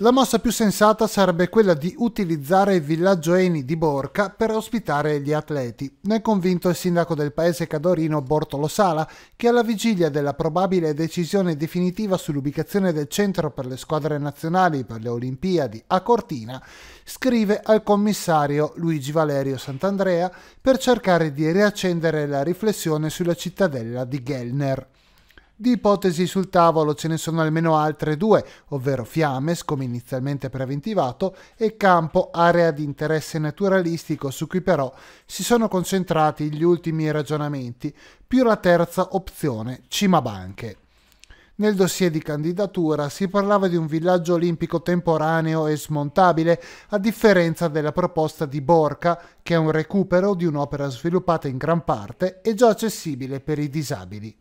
La mossa più sensata sarebbe quella di utilizzare il villaggio Eni di Borca per ospitare gli atleti. Ne è convinto il sindaco del paese cadorino Bortolo Sala, che alla vigilia della probabile decisione definitiva sull'ubicazione del centro per le squadre nazionali per le Olimpiadi a Cortina, scrive al commissario Luigi Valerio Sant'Andrea per cercare di riaccendere la riflessione sulla cittadella di Gellner. Di ipotesi sul tavolo ce ne sono almeno altre due, ovvero Fiames, come inizialmente preventivato, e Campo, area di interesse naturalistico su cui però si sono concentrati gli ultimi ragionamenti, più la terza opzione, Cimabanche. Nel dossier di candidatura si parlava di un villaggio olimpico temporaneo e smontabile, a differenza della proposta di Borca, che è un recupero di un'opera sviluppata in gran parte e già accessibile per i disabili.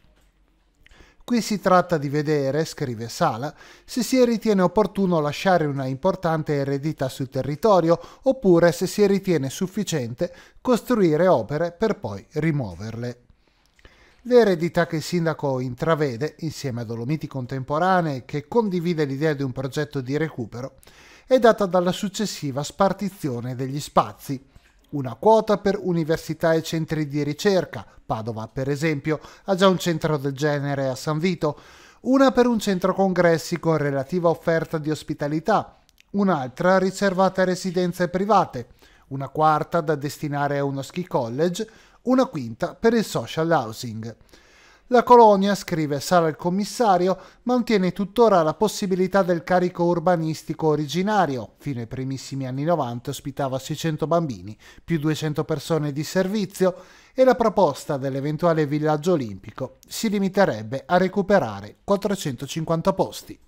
Qui si tratta di vedere, scrive Sala, se si ritiene opportuno lasciare una importante eredità sul territorio oppure se si ritiene sufficiente costruire opere per poi rimuoverle. L'eredità che il sindaco intravede, insieme a Dolomiti Contemporanee, che condivide l'idea di un progetto di recupero, è data dalla successiva spartizione degli spazi, una quota per università e centri di ricerca, Padova per esempio ha già un centro del genere a San Vito, una per un centro congressi con relativa offerta di ospitalità, un'altra riservata a residenze private, una quarta da destinare a uno ski college, una quinta per il social housing. La colonia, scrive Sara il commissario, mantiene tuttora la possibilità del carico urbanistico originario. Fino ai primissimi anni 90 ospitava 600 bambini, più 200 persone di servizio e la proposta dell'eventuale villaggio olimpico si limiterebbe a recuperare 450 posti.